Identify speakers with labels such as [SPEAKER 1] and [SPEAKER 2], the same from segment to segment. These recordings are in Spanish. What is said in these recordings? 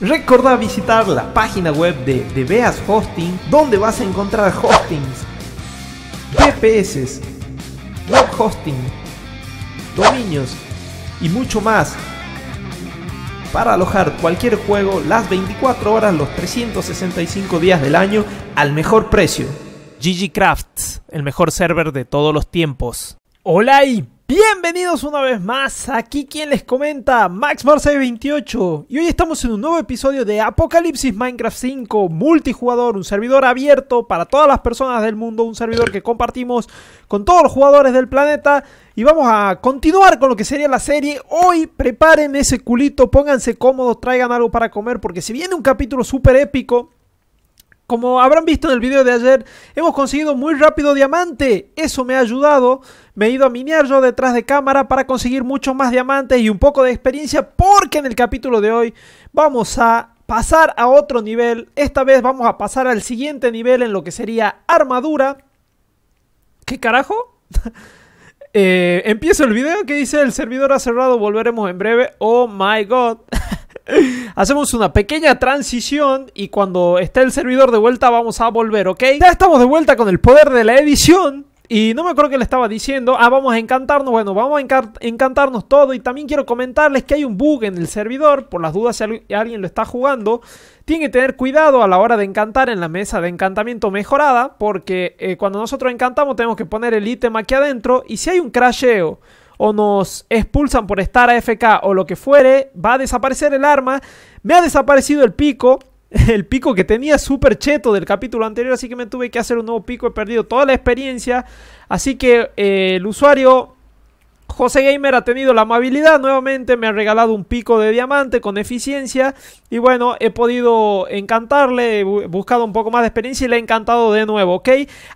[SPEAKER 1] Recordá visitar la página web de Beas Hosting, donde vas a encontrar hostings, VPS, web hosting, dominios y mucho más para alojar cualquier juego las 24 horas, los 365 días del año al mejor precio. GG Crafts, el mejor server de todos los tiempos. Hola y Bienvenidos una vez más, aquí quien les comenta, Max 28 y hoy estamos en un nuevo episodio de Apocalipsis Minecraft 5 multijugador, un servidor abierto para todas las personas del mundo, un servidor que compartimos con todos los jugadores del planeta y vamos a continuar con lo que sería la serie. Hoy preparen ese culito, pónganse cómodos, traigan algo para comer porque si viene un capítulo súper épico, como habrán visto en el video de ayer, hemos conseguido muy rápido diamante. Eso me ha ayudado. Me he ido a minear yo detrás de cámara para conseguir muchos más diamantes y un poco de experiencia porque en el capítulo de hoy vamos a pasar a otro nivel. Esta vez vamos a pasar al siguiente nivel en lo que sería armadura. ¿Qué carajo? Eh, empiezo el video que dice el servidor ha cerrado, volveremos en breve. Oh my god. Hacemos una pequeña transición y cuando esté el servidor de vuelta vamos a volver, ¿ok? Ya estamos de vuelta con el poder de la edición. Y no me acuerdo que le estaba diciendo. Ah, vamos a encantarnos. Bueno, vamos a encantarnos todo. Y también quiero comentarles que hay un bug en el servidor. Por las dudas, si alguien lo está jugando, tiene que tener cuidado a la hora de encantar en la mesa de encantamiento mejorada. Porque eh, cuando nosotros encantamos, tenemos que poner el ítem aquí adentro. Y si hay un crasheo o nos expulsan por estar AFK o lo que fuere, va a desaparecer el arma. Me ha desaparecido el pico. El pico que tenía súper cheto del capítulo anterior, así que me tuve que hacer un nuevo pico. He perdido toda la experiencia. Así que eh, el usuario José Gamer ha tenido la amabilidad, nuevamente me ha regalado un pico de diamante con eficiencia y bueno, he podido encantarle, he buscado un poco más de experiencia y le he encantado de nuevo, ¿ok?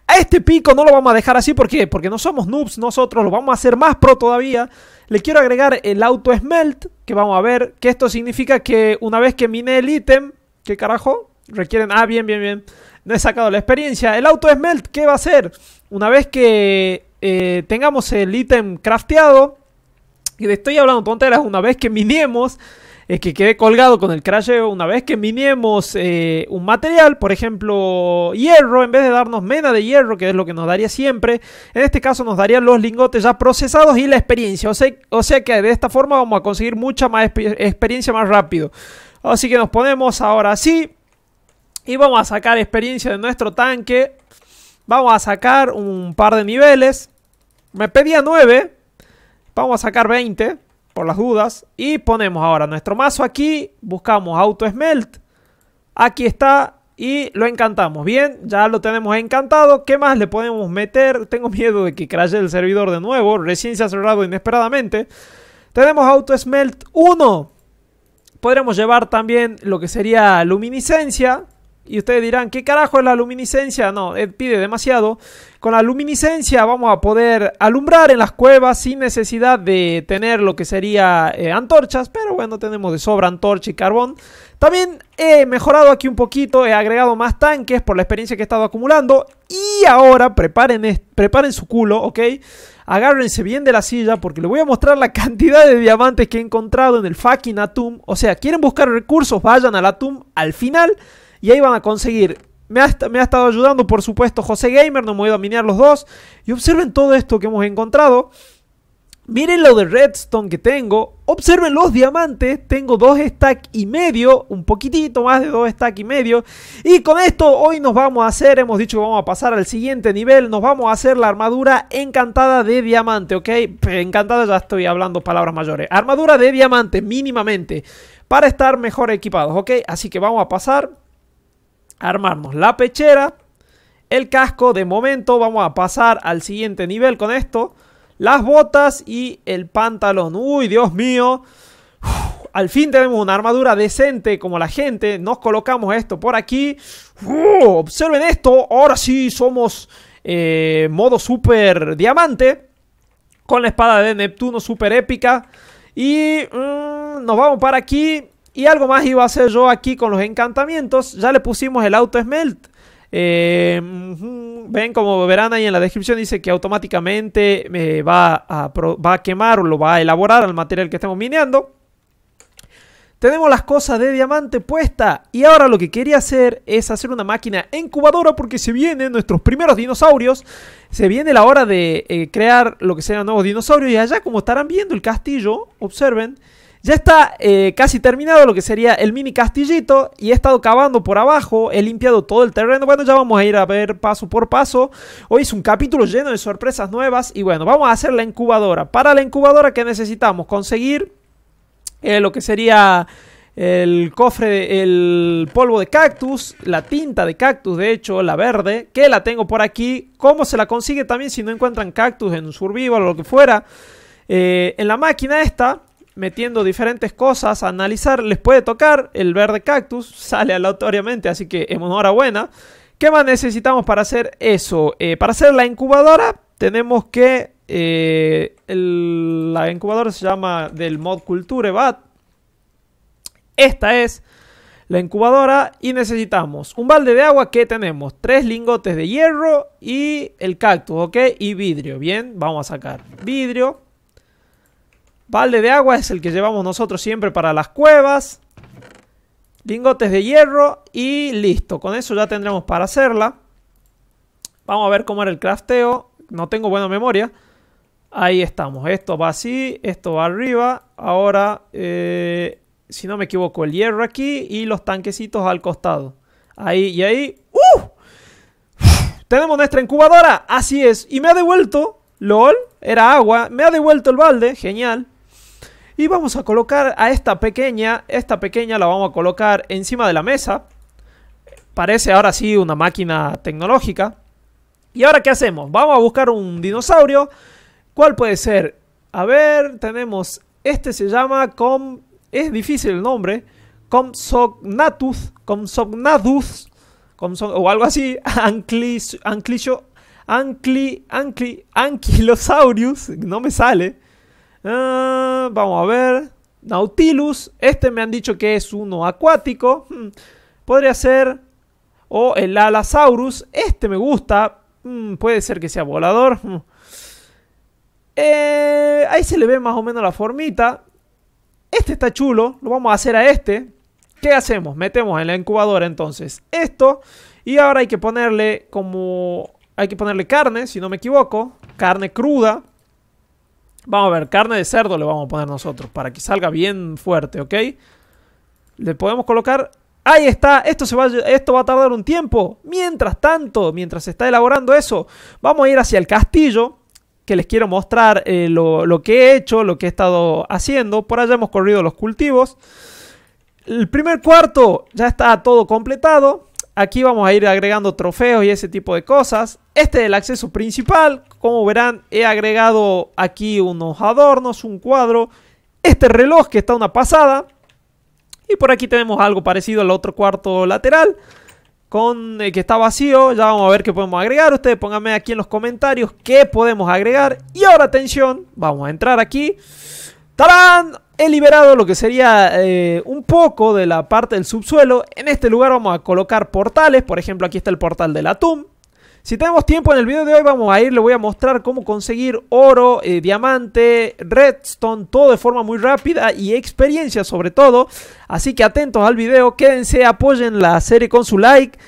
[SPEAKER 1] A este pico no lo vamos a dejar así, ¿por qué? Porque no somos noobs nosotros, lo vamos a hacer más pro todavía. Le quiero agregar el auto smelt, que vamos a ver, que esto significa que una vez que mine el ítem, ¿qué carajo? Requieren, ah, bien, bien, bien, no he sacado la experiencia. El auto smelt, ¿qué va a hacer? Una vez que eh, tengamos el ítem crafteado, y le estoy hablando tonteras, una vez que minemos. es que quede colgado con el crasheo, una vez que miniemos eh, un material, por ejemplo hierro, en vez de darnos mena de hierro, que es lo que nos daría siempre, en este caso nos darían los lingotes ya procesados y la experiencia, o sea, que de esta forma vamos a conseguir mucha más experiencia más rápido. Así que nos ponemos ahora así y vamos a sacar experiencia de nuestro tanque, vamos a sacar un par de niveles. Me pedía 9. Vamos a sacar 20 por las dudas. Y ponemos ahora nuestro mazo aquí. Buscamos auto smelt. Aquí está. Y lo encantamos. Bien, ya lo tenemos encantado. ¿Qué más le podemos meter? Tengo miedo de que crashe el servidor de nuevo. Recién se ha cerrado inesperadamente. Tenemos auto smelt 1. Podremos llevar también lo que sería luminiscencia. Y ustedes dirán, ¿qué carajo es la luminiscencia? No, pide demasiado. Con la luminiscencia vamos a poder alumbrar en las cuevas sin necesidad de tener lo que sería eh, antorchas, pero bueno, tenemos de sobra antorcha y carbón. También he mejorado aquí un poquito, he agregado más tanques por la experiencia que he estado acumulando. Y ahora preparen, preparen su culo, ¿ok? Agárrense bien de la silla porque les voy a mostrar la cantidad de diamantes que he encontrado en el fucking Atum. O sea, quieren buscar recursos, vayan al Atum al final y ahí van a conseguir. Me ha, estado ayudando, por supuesto, José Gamer. No me ido a minar los dos. Y observen todo esto que hemos encontrado. Miren lo de redstone que tengo. Observen los diamantes. Tengo dos stack y medio. Un poquitito más de dos stack y medio. Y con esto hoy nos vamos a hacer. Hemos dicho que vamos a pasar al siguiente nivel. Nos vamos a hacer la armadura encantada de diamante. ¿Ok? Encantada ya estoy hablando palabras mayores. Armadura de diamante mínimamente. Para estar mejor equipados. ¿Ok? Así que vamos a pasar armamos la pechera, el casco de momento, vamos a pasar al siguiente nivel con esto, las botas y el pantalón. Uy, Dios mío. al fin tenemos una armadura decente como la gente. Nos colocamos esto por aquí. observen esto. Ahora sí somos eh, modo super diamante. Con la espada de Neptuno super épica. Y mm, nos vamos para aquí. Y algo más iba a hacer yo aquí con los encantamientos. Ya le pusimos el auto smelt. Eh, ven, como verán ahí en la descripción, dice que automáticamente me eh, va, a, quemar o lo va a elaborar al material que estemos mineando. Tenemos las cosas de diamante puesta y ahora lo que quería hacer es hacer una máquina incubadora porque se vienen nuestros primeros dinosaurios. Se viene la hora de eh, crear lo que sean nuevos dinosaurios y allá como estarán viendo el castillo, observen, ya está eh, casi terminado lo que sería el mini castillito y he estado cavando por abajo, he limpiado todo el terreno. Bueno, ya vamos a ir a ver paso por paso. Hoy es un capítulo lleno de sorpresas nuevas y bueno, vamos a hacer la incubadora. Para la incubadora, ¿qué necesitamos? Conseguir eh, lo que sería el cofre, el polvo de cactus, la tinta de cactus, de hecho, la verde, que la tengo por aquí. ¿Cómo se la consigue también si no encuentran cactus en un survival o lo que fuera? Eh, en la máquina esta metiendo diferentes cosas a analizar, les puede tocar el verde cactus, sale aleatoriamente, así que enhorabuena. ¿Qué más necesitamos para hacer eso? Eh, para hacer la incubadora tenemos que... Eh, la incubadora se llama del mod Culture Bat. Esta es la incubadora y necesitamos un balde de agua que tenemos, tres lingotes de hierro y el cactus, ¿ok? Y vidrio, bien, vamos a sacar vidrio. Balde de agua es el que llevamos nosotros siempre para las cuevas. Lingotes de hierro y listo. Con eso ya tendremos para hacerla. Vamos a ver cómo era el crafteo. No tengo buena memoria. Ahí estamos. Esto va así, esto va arriba. Ahora, eh, si no me equivoco, el hierro aquí y los tanquecitos al costado. Ahí y ahí. ¡Uh! Tenemos nuestra incubadora. Así es. Y me ha devuelto. LOL. Era agua. Me ha devuelto el balde. Genial. Y vamos a colocar a esta pequeña, esta pequeña la vamos a colocar encima de la mesa. Parece ahora sí una máquina tecnológica. ¿Y ahora qué hacemos? Vamos a buscar un dinosaurio. ¿Cuál puede ser? A ver, tenemos... Este se llama... Com, es difícil el nombre. Comsognatus. Comsognathus. o algo así. Anclis, anclicho ancli, ancli, No me sale. Ah, vamos a ver. Nautilus. Este me han dicho que es uno acuático. Hmm, podría ser. O el Alasaurus. Este me gusta. Hmm, puede ser que sea volador. Hmm. Eh, ahí se le ve más o menos la formita. Este está chulo. Lo vamos a hacer a este. ¿Qué hacemos? Metemos en la incubadora entonces esto. Y ahora hay que ponerle como... Hay que ponerle carne, si no me equivoco. Carne cruda. Vamos a ver, carne de cerdo le vamos a poner nosotros para que salga bien fuerte, ¿ok? Le podemos colocar... Ahí está, esto, se va, esto va a tardar un tiempo. Mientras tanto, mientras se está elaborando eso, vamos a ir hacia el castillo, que les quiero mostrar eh, lo que he hecho, lo que he estado haciendo. Por allá hemos corrido los cultivos. El primer cuarto ya está todo completado. Aquí vamos a ir agregando trofeos y ese tipo de cosas. Este es el acceso principal. Como verán, he agregado aquí unos adornos, un cuadro. Este reloj que está una pasada. Y por aquí tenemos algo parecido al otro cuarto lateral. Con el que está vacío. Ya vamos a ver qué podemos agregar. Ustedes pónganme aquí en los comentarios qué podemos agregar. Y ahora atención. Vamos a entrar aquí. ¡Tarán! He liberado lo que sería eh, un poco de la parte del subsuelo. En este lugar vamos a colocar portales. Por ejemplo, aquí está el portal de la Si tenemos tiempo en el video de hoy vamos a ir, le voy a mostrar cómo conseguir oro, eh, diamante, redstone, todo de forma muy rápida y experiencia sobre todo. Así que atentos al video, quédense, apoyen la serie con su like.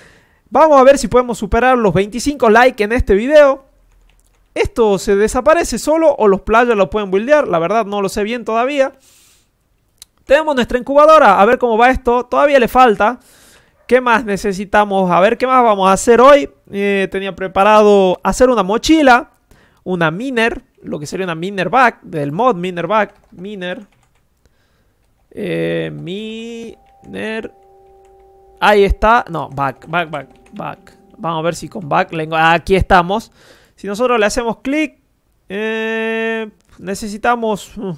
[SPEAKER 1] Vamos a ver si podemos superar los 25 likes en este video. ¿Esto se desaparece solo o los players lo pueden buildear? La verdad no lo sé bien todavía. Tenemos nuestra incubadora, a ver cómo va esto. Todavía le falta. ¿Qué más necesitamos? A ver qué más vamos a hacer hoy. Eh, tenía preparado hacer una mochila, una miner, lo que sería una miner back del mod miner back miner. Eh, miner. Ahí está. No, back, back, back, back. Vamos a ver si con back. Aquí estamos. Si nosotros le hacemos clic, eh, necesitamos... Uh,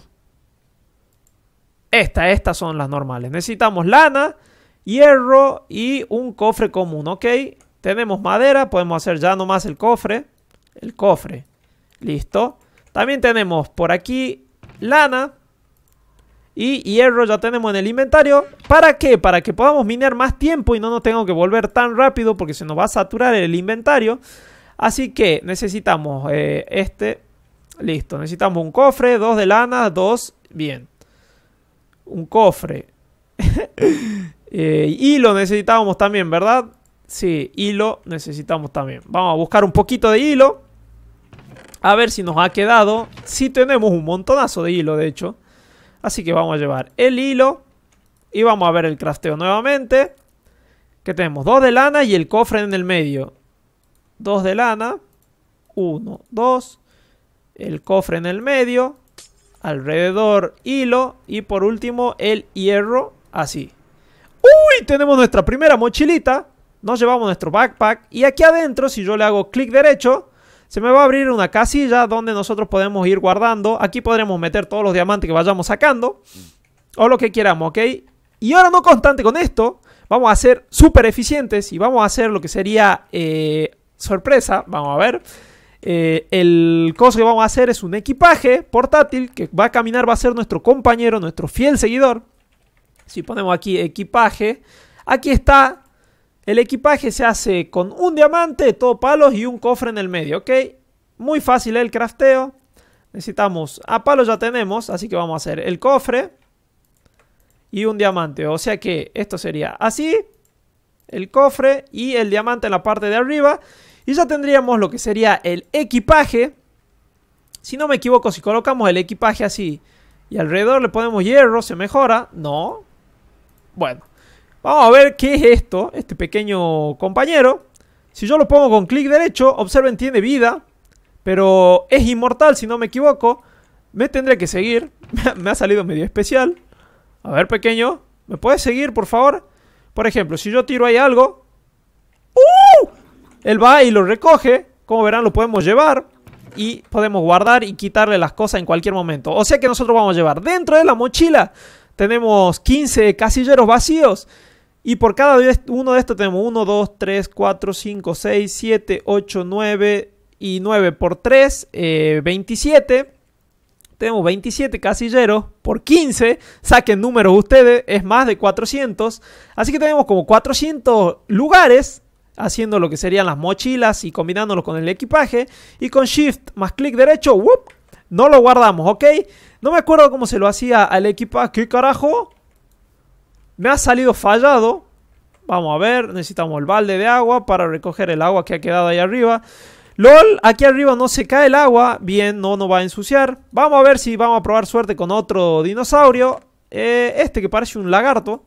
[SPEAKER 1] esta, estas son las normales. Necesitamos lana, hierro y un cofre común, ¿ok? Tenemos madera, podemos hacer ya nomás el cofre. El cofre. Listo. También tenemos por aquí lana y hierro ya tenemos en el inventario. ¿Para qué? Para que podamos minar más tiempo y no nos tengamos que volver tan rápido porque se nos va a saturar el inventario. Así que necesitamos eh, este. Listo. Necesitamos un cofre, dos de lana, dos. Bien. Un cofre. hilo eh, necesitábamos también, ¿verdad? Sí, hilo necesitamos también. Vamos a buscar un poquito de hilo. A ver si nos ha quedado. Sí tenemos un montonazo de hilo, de hecho. Así que vamos a llevar el hilo. Y vamos a ver el crafteo nuevamente. Que tenemos dos de lana y el cofre en el medio. Dos de lana, Uno, dos. el cofre en el medio, alrededor hilo y por último el hierro así. ¡Uy! Tenemos nuestra primera mochilita, nos llevamos nuestro backpack y aquí adentro si yo le hago clic derecho se me va a abrir una casilla donde nosotros podemos ir guardando. Aquí podremos meter todos los diamantes que vayamos sacando o lo que queramos, ¿ok? Y ahora no constante con esto, vamos a ser súper eficientes y vamos a hacer lo que sería eh, sorpresa, vamos a ver. Eh, el coso que vamos a hacer es un equipaje portátil que va a caminar, va a ser nuestro compañero, nuestro fiel seguidor. Si ponemos aquí equipaje, aquí está. El equipaje se hace con un diamante, todo palos y un cofre en el medio, ¿ok? Muy fácil el crafteo. Necesitamos, a palos ya tenemos, así que vamos a hacer el cofre y un diamante. O sea que esto sería así, el cofre y el diamante en la parte de arriba. Y ya tendríamos lo que sería el equipaje. Si no me equivoco, si colocamos el equipaje así y alrededor le ponemos hierro, ¿se mejora? No. Bueno, vamos a ver qué es esto, este pequeño compañero. Si yo lo pongo con clic derecho, observen, tiene vida, pero es inmortal si no me equivoco. Me tendré que seguir. me ha salido medio especial. A ver, pequeño, ¿me puedes seguir, por favor? Por ejemplo, si yo tiro ahí algo... ¡Uh! Él va y lo recoge. Como verán, lo podemos llevar y podemos guardar y quitarle las cosas en cualquier momento. O sea que nosotros vamos a llevar dentro de la mochila. Tenemos 15 casilleros vacíos. Y por cada uno de estos tenemos 1, 2, 3, 4, 5, 6, 7, 8, 9 y 9 por 3, 27. Eh, tenemos 27 casilleros por 15. Saquen números ustedes, es más de 400. Así que tenemos como 400 lugares haciendo lo que serían las mochilas y combinándolo con el equipaje. Y con Shift más clic derecho, no lo guardamos, ¿ok? No me acuerdo cómo se lo hacía al equipaje. ¿Qué carajo? Me ha salido fallado. Vamos a ver, necesitamos el balde de agua para recoger el agua que ha quedado ahí arriba. LOL, aquí arriba no se cae el agua. Bien, no nos va a ensuciar. Vamos a ver si vamos a probar suerte con otro dinosaurio. Eh, este que parece un lagarto.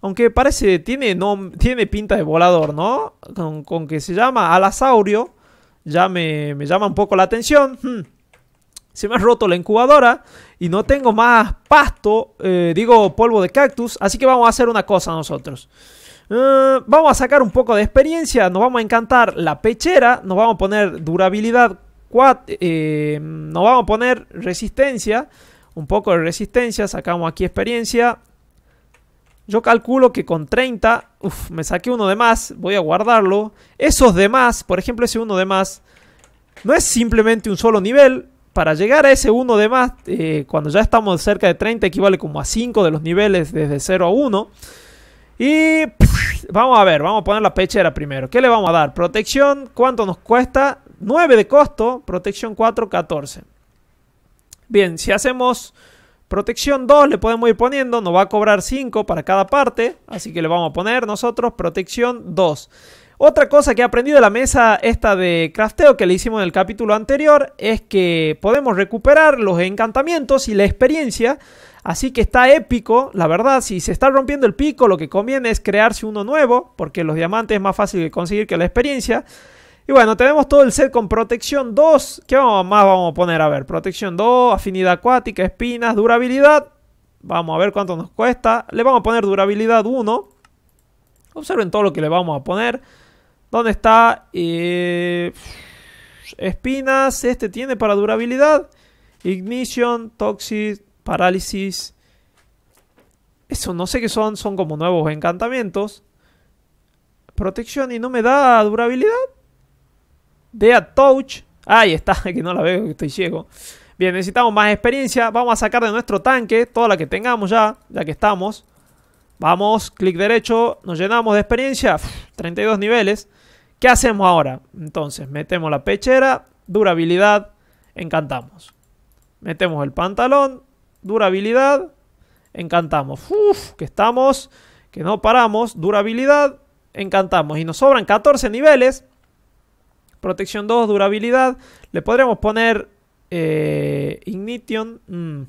[SPEAKER 1] Aunque parece, tiene, no, tiene pinta de volador, ¿no? Con, que se llama Alasaurio, ya me, llama un poco la atención. Hmm. Se me ha roto la incubadora y no tengo más pasto, eh, digo polvo de cactus, así que vamos a hacer una cosa nosotros. Eh, vamos a sacar un poco de experiencia, nos vamos a encantar la pechera, nos vamos a poner durabilidad, eh, nos vamos a poner resistencia, un poco de resistencia, sacamos aquí experiencia, yo calculo que con 30, me saqué uno de más, voy a guardarlo. Esos de más, por ejemplo ese uno de más, no es simplemente un solo nivel. Para llegar a ese uno de más, eh, cuando ya estamos cerca de 30, equivale como a 5 de los niveles desde 0 a 1. Y vamos a ver, vamos a poner la pechera primero. ¿Qué le vamos a dar? Protección, ¿cuánto nos cuesta? 9 de costo, protección 4, 14. Bien, si hacemos Protección 2 le podemos ir poniendo, nos va a cobrar 5 para cada parte, así que le vamos a poner nosotros protección 2. Otra cosa que he aprendido de la mesa esta de crafteo que le hicimos en el capítulo anterior es que podemos recuperar los encantamientos y la experiencia, así que está épico, la verdad, si se está rompiendo el pico lo que conviene es crearse uno nuevo, porque los diamantes es más fácil de conseguir que la experiencia. Y bueno, tenemos todo el set con protección 2. ¿Qué más vamos a poner? A ver, protección 2, afinidad acuática, espinas, durabilidad. Vamos a ver cuánto nos cuesta. Le vamos a poner durabilidad 1. Observen todo lo que le vamos a poner. ¿Dónde está? Eh, espinas. Este tiene para durabilidad. Ignition, Toxic, Parálisis. Eso no sé qué son. Son como nuevos encantamientos. Protección y no me da durabilidad a Touch. Ahí está, que no la veo, que estoy ciego. Bien, necesitamos más experiencia. Vamos a sacar de nuestro tanque toda la que tengamos ya, ya que estamos. Vamos, clic derecho, nos llenamos de experiencia. 32 niveles. ¿Qué hacemos ahora? Entonces, metemos la pechera, durabilidad, encantamos. Metemos el pantalón, durabilidad, encantamos. Uf, que estamos, que no paramos, durabilidad, encantamos. Y nos sobran 14 niveles. Protección 2, durabilidad. Le podremos poner eh, Ignition. Mm.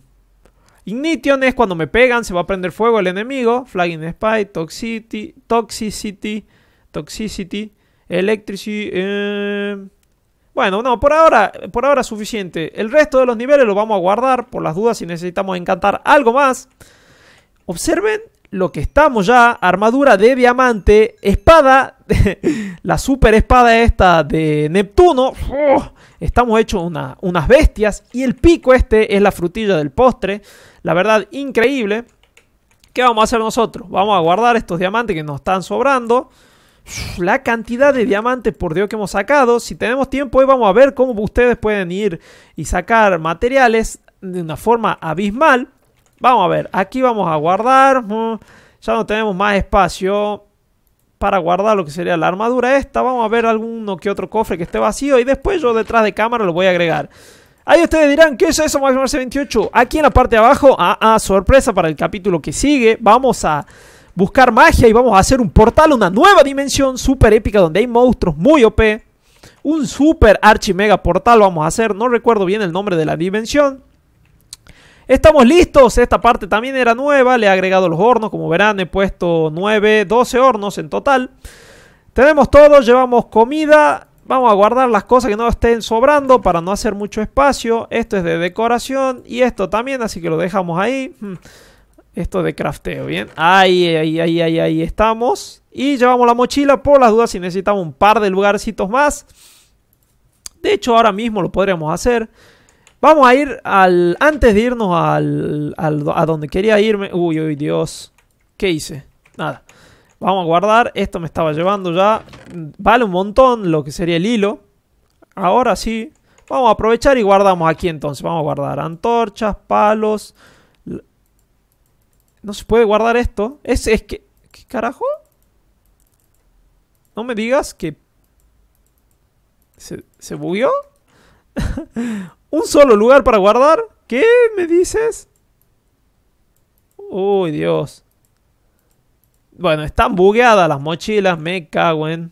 [SPEAKER 1] Ignition es cuando me pegan, se va a prender fuego el enemigo. Flagging Spy, Toxicity, Toxicity, Toxicity, Electricity. Eh. Bueno, no, por ahora, por ahora suficiente. El resto de los niveles lo vamos a guardar por las dudas si necesitamos encantar algo más. Observen lo que estamos ya, armadura de diamante, espada, la super espada esta de Neptuno, ¡oh! estamos hechos una, unas bestias y el pico este es la frutilla del postre, la verdad increíble. ¿Qué vamos a hacer nosotros? Vamos a guardar estos diamantes que nos están sobrando. La cantidad de diamantes, por Dios, que hemos sacado. Si tenemos tiempo, hoy vamos a ver cómo ustedes pueden ir y sacar materiales de una forma abismal. Vamos a ver, aquí vamos a guardar. Mm, ya no tenemos más espacio para guardar lo que sería la armadura esta. Vamos a ver alguno que otro cofre que esté vacío y después yo detrás de cámara lo voy a agregar. Ahí ustedes dirán, ¿qué es eso Max 28? Aquí en la parte de abajo, ah, ah, sorpresa para el capítulo que sigue, vamos a buscar magia y vamos a hacer un portal, una nueva dimensión súper épica donde hay monstruos muy OP. Un super archi mega portal vamos a hacer, no recuerdo bien el nombre de la dimensión. Estamos listos, esta parte también era nueva, le he agregado los hornos, como verán he puesto 9, 12 hornos en total. Tenemos todo, llevamos comida, vamos a guardar las cosas que no estén sobrando para no hacer mucho espacio. Esto es de decoración y esto también, así que lo dejamos ahí. Hmm, esto de crafteo, ¿bien? Ahí, ahí, ahí, ahí, ahí estamos. Y llevamos la mochila por las dudas si necesitamos un par de lugarcitos más. De hecho, ahora mismo lo podríamos hacer. Vamos a ir al... Antes de irnos al, a donde quería irme... Uy, uy, Dios. ¿Qué hice? Nada. Vamos a guardar. Esto me estaba llevando ya. Vale un montón lo que sería el hilo. Ahora sí. Vamos a aprovechar y guardamos aquí entonces. Vamos a guardar antorchas, palos. No se puede guardar esto. Es, es que... ¿Qué carajo? No me digas que... ¿Se, se bugueó? un solo lugar para guardar. ¿Qué me dices? Uy, Dios. Bueno, están bugueadas las mochilas, me cago en.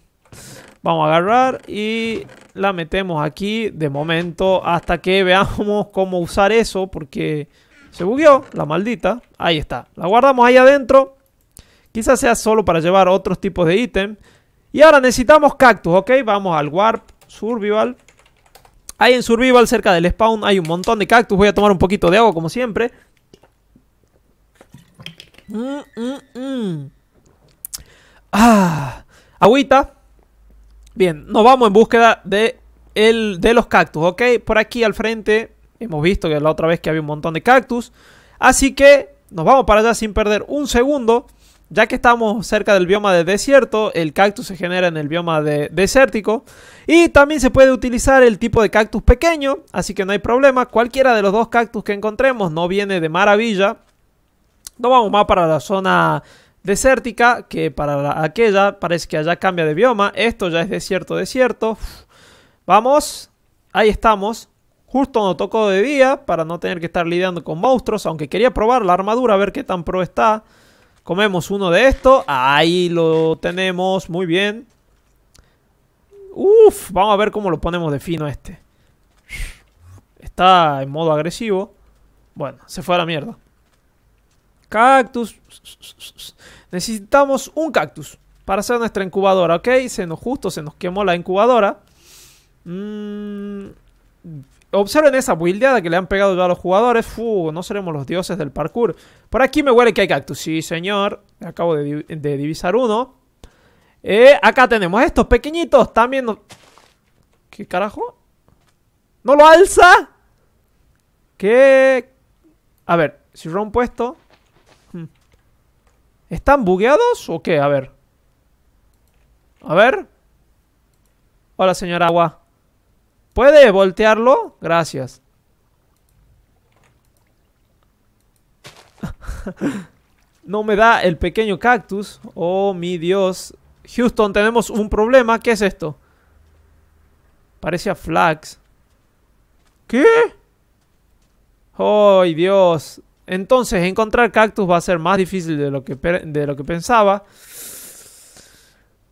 [SPEAKER 1] Vamos a agarrar y la metemos aquí de momento hasta que veamos cómo usar eso porque se bugueó la maldita. Ahí está, la guardamos ahí adentro. Quizás sea solo para llevar otros tipos de ítem. Y ahora necesitamos cactus, ¿ok? Vamos al Warp Survival. Ahí en Survival, cerca del spawn, hay un montón de cactus. Voy a tomar un poquito de agua, como siempre. Mm, mm, mm. Ah, agüita. Bien, nos vamos en búsqueda de, el, de los cactus, ¿ok? Por aquí al frente hemos visto que la otra vez que había un montón de cactus. Así que nos vamos para allá sin perder un segundo. Ya que estamos cerca del bioma de desierto, el cactus se genera en el bioma de desértico. Y también se puede utilizar el tipo de cactus pequeño, así que no hay problema. Cualquiera de los dos cactus que encontremos no viene de maravilla. No vamos más para la zona desértica, que para aquella parece que allá cambia de bioma. Esto ya es desierto, desierto. Vamos, ahí estamos. Justo nos tocó de día para no tener que estar lidiando con monstruos, aunque quería probar la armadura, a ver qué tan pro está. Comemos uno de estos. Ahí lo tenemos. Muy bien. Uf, vamos a ver cómo lo ponemos de fino este. Está en modo agresivo. Bueno, se fue a la mierda. Cactus. Necesitamos un cactus para hacer nuestra incubadora, ¿ok? Se nos justo, se nos quemó la incubadora. Mmm... Observen esa buildeada que le han pegado ya a los jugadores. Fu, no seremos los dioses del parkour. Por aquí me huele que hay cactus. Sí, señor. Acabo de, divisar uno. Eh, acá tenemos estos pequeñitos. También ¿Qué carajo? ¿No lo alza? ¿Qué? A ver, si rompo esto... Hmm. ¿Están bugueados o qué? A ver. A ver. Hola, señor agua. ¿Puede voltearlo? Gracias. no me da el pequeño cactus. Oh, mi Dios. Houston, tenemos un problema. ¿Qué es esto? Parece a Flax. ¿Qué? oh, Dios! Entonces, encontrar cactus va a ser más difícil de lo que, de lo que pensaba.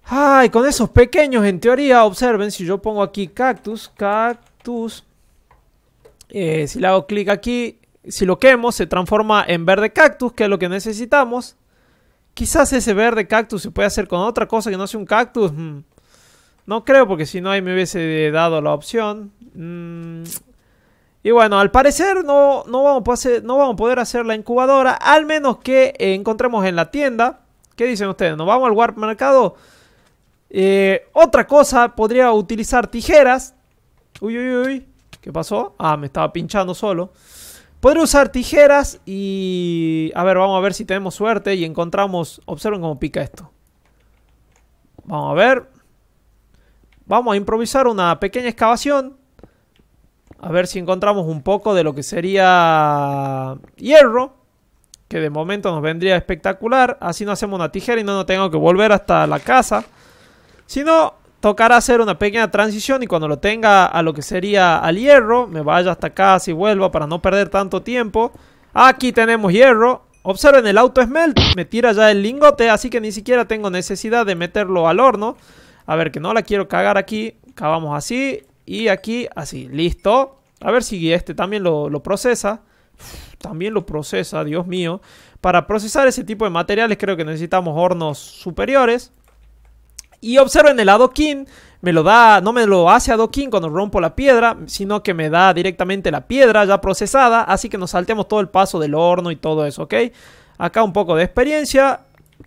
[SPEAKER 1] Ay, con esos pequeños, en teoría, observen, si yo pongo aquí cactus, cactus, eh, si le hago clic aquí, si lo quemo, se transforma en verde cactus, que es lo que necesitamos. Quizás ese verde cactus se puede hacer con otra cosa que no sea un cactus. Mm. No creo, porque si no ahí me hubiese dado la opción. Mm. Y bueno, al parecer no, no, vamos a hacer, no vamos a poder hacer la incubadora, al menos que encontremos en la tienda. ¿Qué dicen ustedes? ¿Nos vamos al Warp Mercado? Eh, otra cosa, podría utilizar tijeras. Uy, uy, uy. ¿Qué pasó? Ah, me estaba pinchando solo. Podría usar tijeras y... A ver, vamos a ver si tenemos suerte y encontramos... Observen cómo pica esto. Vamos a ver. Vamos a improvisar una pequeña excavación. A ver si encontramos un poco de lo que sería hierro. Que de momento nos vendría espectacular. Así no hacemos una tijera y no nos tengo que volver hasta la casa. Si no, tocará hacer una pequeña transición y cuando lo tenga a lo que sería al hierro, me vaya hasta acá si vuelva para no perder tanto tiempo. Aquí tenemos hierro. Observen, el auto smelt me tira ya el lingote, así que ni siquiera tengo necesidad de meterlo al horno. A ver, que no la quiero cagar aquí. Cavamos así y aquí así. Listo. A ver si este también lo, procesa. también lo procesa, Dios mío. Para procesar ese tipo de materiales creo que necesitamos hornos superiores. Y en el adoquín, me lo da, no me lo hace adoquín cuando rompo la piedra, sino que me da directamente la piedra ya procesada, así que nos saltemos todo el paso del horno y todo eso, ¿ok? Acá un poco de experiencia,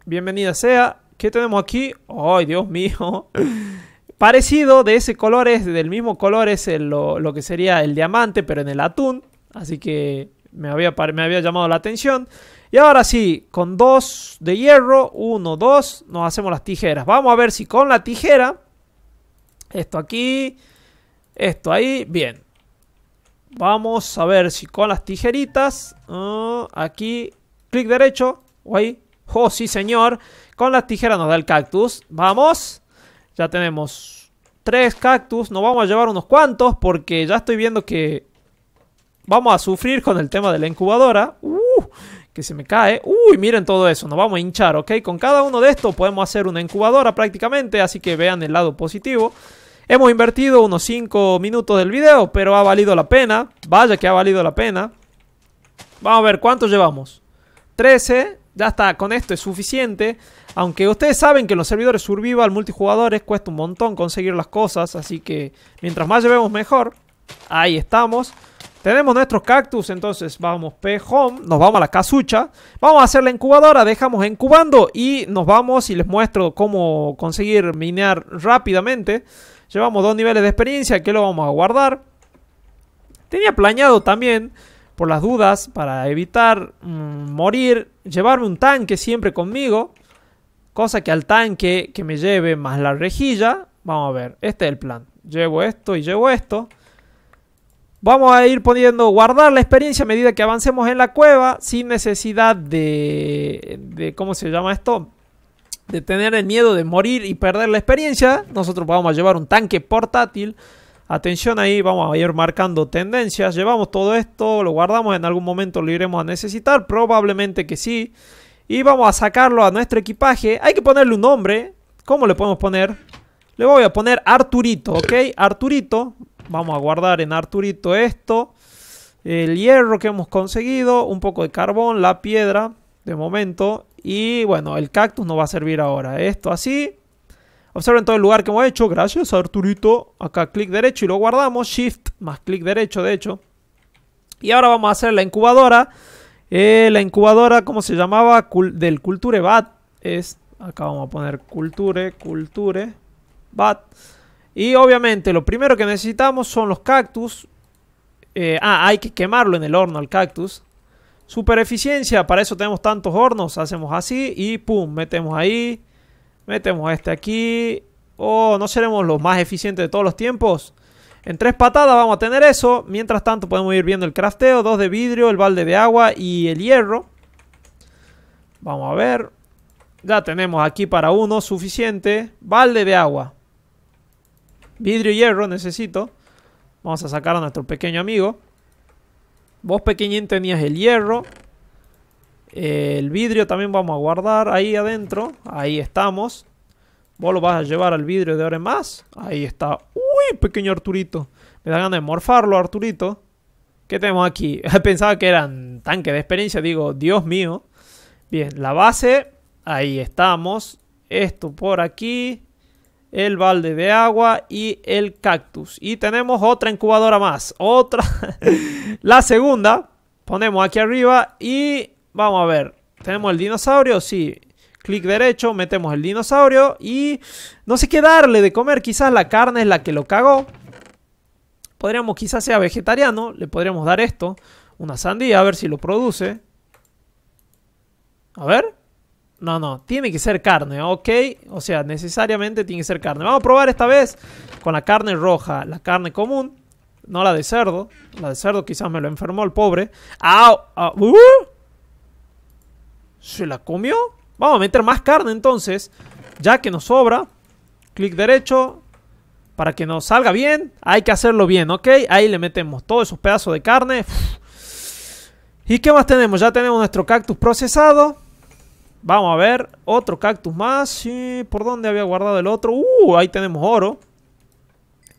[SPEAKER 1] bienvenida sea. ¿Qué tenemos aquí? ¡Ay, Dios mío! Parecido de ese color es, del mismo color es lo, que sería el diamante, pero en el atún, así que me había, me había llamado la atención. Y ahora sí, con dos de hierro, uno, dos, nos hacemos las tijeras. Vamos a ver si con la tijera, esto aquí, esto ahí, bien. Vamos a ver si con las tijeritas, ah, aquí, clic derecho, o oh sí señor, con las tijeras nos da el cactus. Vamos, ya tenemos tres cactus, nos vamos a llevar unos cuantos porque ya estoy viendo que vamos a sufrir con el tema de la incubadora. Uh, que se me cae. Uy, miren todo eso, nos vamos a hinchar, ¿ok? Con cada uno de estos podemos hacer una incubadora prácticamente, así que vean el lado positivo. Hemos invertido unos 5 minutos del video, pero ha valido la pena. Vaya que ha valido la pena. Vamos a ver, ¿cuánto llevamos? 13, ya está, con esto es suficiente. Aunque ustedes saben que en los servidores survival multijugadores cuesta un montón conseguir las cosas, así que mientras más llevemos mejor. Ahí estamos. Tenemos nuestros cactus, entonces vamos P-Home, nos vamos a la casucha, vamos a hacer la incubadora, dejamos incubando y nos vamos y les muestro cómo conseguir minear rápidamente. Llevamos dos niveles de experiencia que lo vamos a guardar. Tenía planeado también, por las dudas, para evitar mm, morir, llevarme un tanque siempre conmigo. Cosa que al tanque que me lleve más la rejilla. Vamos a ver, este es el plan. Llevo esto y llevo esto. Vamos a ir poniendo guardar la experiencia a medida que avancemos en la cueva sin necesidad de, de ¿cómo se llama esto? De tener el miedo de morir y perder la experiencia. Nosotros vamos a llevar un tanque portátil. Atención ahí, vamos a ir marcando tendencias. Llevamos todo esto, lo guardamos, en algún momento lo iremos a necesitar, probablemente que sí. Y vamos a sacarlo a nuestro equipaje. Hay que ponerle un nombre. ¿Cómo le podemos poner? Le voy a poner Arturito, ¿ok? Arturito. Vamos a guardar en Arturito esto. El hierro que hemos conseguido. Un poco de carbón, la piedra de momento. Y bueno, el cactus nos va a servir ahora. Esto así. Observen todo el lugar que hemos hecho. Gracias, Arturito. Acá clic derecho y lo guardamos. Shift más clic derecho, de hecho. Y ahora vamos a hacer la incubadora. Eh, la incubadora, ¿cómo se llamaba? del Culture Bat. Es, acá vamos a poner Culture, Culture, Bat. Y obviamente lo primero que necesitamos son los cactus. Eh, ah, hay que quemarlo en el horno al cactus. Super eficiencia, para eso tenemos tantos hornos. Hacemos así y pum, metemos ahí. Metemos este aquí. Oh, no seremos los más eficientes de todos los tiempos. En tres patadas vamos a tener eso. Mientras tanto podemos ir viendo el crafteo. Dos de vidrio, el balde de agua y el hierro. Vamos a ver. Ya tenemos aquí para uno suficiente. Balde de agua. Vidrio y hierro necesito. Vamos a sacar a nuestro pequeño amigo. Vos pequeñín tenías el hierro. El vidrio también vamos a guardar ahí adentro. Ahí estamos. Vos lo vas a llevar al vidrio de ahora en más. Ahí está. Uy, pequeño Arturito. Me da ganas de morfarlo, Arturito. ¿Qué tenemos aquí? Pensaba que eran tanques de experiencia. Digo, Dios mío. Bien, la base. Ahí estamos. Esto por aquí el balde de agua y el cactus. Y tenemos otra incubadora más, otra, la segunda, ponemos aquí arriba y vamos a ver, tenemos el dinosaurio, sí, clic derecho, metemos el dinosaurio y no sé qué darle de comer, quizás la carne es la que lo cagó. Podríamos, quizás sea vegetariano, le podríamos dar esto, una sandía, a ver si lo produce. A ver, no, no, tiene que ser carne, ok. O sea, necesariamente tiene que ser carne. Vamos a probar esta vez con la carne roja, la carne común. No la de cerdo. La de cerdo quizás me lo enfermó el pobre. ¡Au! Uh. ¿Se la comió? Vamos a meter más carne entonces. Ya que nos sobra. Clic derecho. Para que nos salga bien. Hay que hacerlo bien, ¿ok? Ahí le metemos todos esos pedazos de carne. ¿Y qué más tenemos? Ya tenemos nuestro cactus procesado. Vamos a ver, otro cactus más. ¿Por dónde había guardado el otro? Uh, ahí tenemos oro.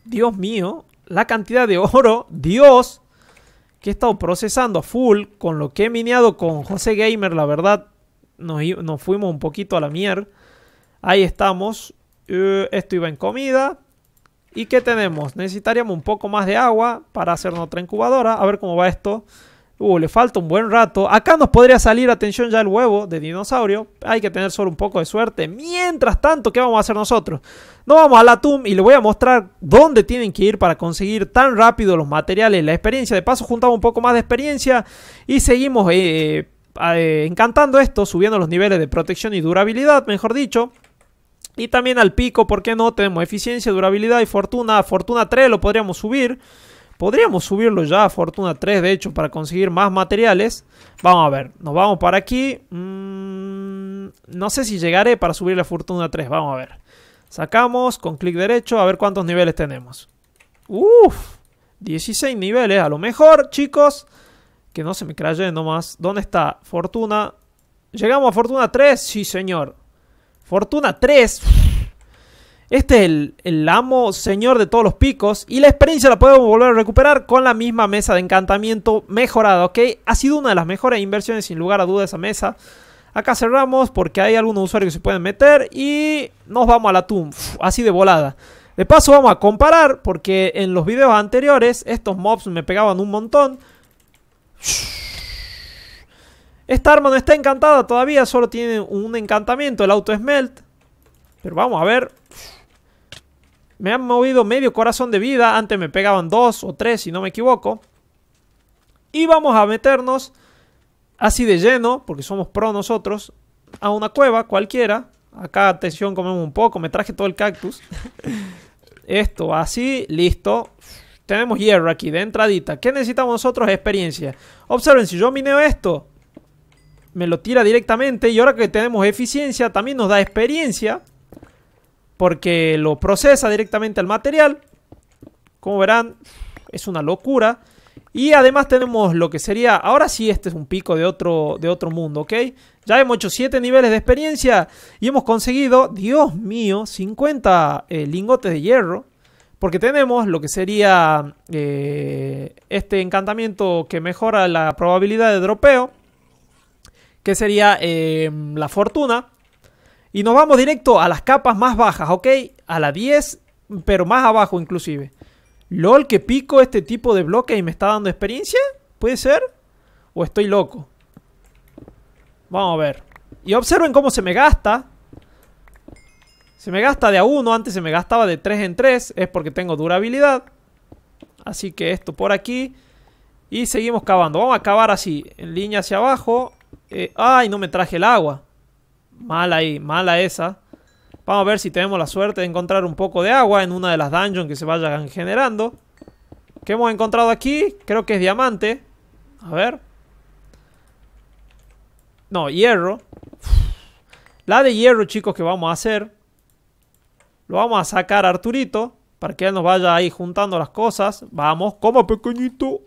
[SPEAKER 1] Dios mío, la cantidad de oro, Dios, que he estado procesando a full con lo que he mineado con José Gamer, la verdad, nos, fuimos un poquito a la mierda. Ahí estamos. Eh, esto iba en comida. ¿Y qué tenemos? Necesitaríamos un poco más de agua para hacer nuestra incubadora. A ver cómo va esto. Uh, le falta un buen rato. Acá nos podría salir, atención ya el huevo de dinosaurio. Hay que tener solo un poco de suerte. Mientras tanto, ¿qué vamos a hacer nosotros? Nos vamos a la TUM y le voy a mostrar dónde tienen que ir para conseguir tan rápido los materiales, la experiencia. De paso, juntamos un poco más de experiencia y seguimos eh, eh, encantando esto, subiendo los niveles de protección y durabilidad, mejor dicho. Y también al pico, ¿por qué no? Tenemos eficiencia, durabilidad y fortuna. Fortuna 3 lo podríamos subir. Podríamos subirlo ya a Fortuna 3, de hecho, para conseguir más materiales. Vamos a ver, nos vamos para aquí. Mm, no sé si llegaré para subir la Fortuna 3, vamos a ver. Sacamos con clic derecho, a ver cuántos niveles tenemos. Uf, 16 niveles, a lo mejor, chicos. Que no se me craye nomás. ¿Dónde está? Fortuna. Llegamos a Fortuna 3, sí señor. Fortuna 3. Este es el, amo señor de todos los picos y la experiencia la podemos volver a recuperar con la misma mesa de encantamiento mejorada, ¿ok? Ha sido una de las mejores inversiones sin lugar a duda esa mesa. Acá cerramos porque hay algunos usuarios que se pueden meter y nos vamos a la así de volada. De paso vamos a comparar porque en los videos anteriores estos mobs me pegaban un montón. Esta arma no está encantada todavía, solo tiene un encantamiento, el auto smelt. Pero vamos a ver. Me han movido medio corazón de vida. Antes me pegaban dos o tres, si no me equivoco. Y vamos a meternos así de lleno, porque somos pro nosotros, a una cueva cualquiera. Acá, atención, comemos un poco. Me traje todo el cactus. Esto, así, listo. Tenemos hierro aquí, de entradita. ¿Qué necesitamos nosotros? Experiencia. Observen, si yo mineo esto, me lo tira directamente. Y ahora que tenemos eficiencia, también nos da experiencia porque lo procesa directamente al material. Como verán, es una locura. Y además tenemos lo que sería, ahora sí este es un pico de otro, de otro mundo, ¿ok? Ya hemos hecho 7 niveles de experiencia y hemos conseguido, Dios mío, 50 eh, lingotes de hierro. Porque tenemos lo que sería eh, este encantamiento que mejora la probabilidad de dropeo, que sería eh, la fortuna. Y nos vamos directo a las capas más bajas, ¿ok? A la 10, pero más abajo inclusive. LOL, que pico este tipo de bloque y me está dando experiencia. ¿Puede ser? ¿O estoy loco? Vamos a ver. Y observen cómo se me gasta. Se me gasta de a uno. Antes se me gastaba de 3 en 3. Es porque tengo durabilidad. Así que esto por aquí. Y seguimos cavando. Vamos a cavar así. En línea hacia abajo. Eh, ay, no me traje el agua. Mala ahí, mala esa. Vamos a ver si tenemos la suerte de encontrar un poco de agua en una de las dungeons que se vayan generando. ¿Qué hemos encontrado aquí? Creo que es diamante. A ver. No, hierro. La de hierro, chicos, que vamos a hacer. Lo vamos a sacar a Arturito. Para que él nos vaya ahí juntando las cosas. Vamos, coma pequeñito.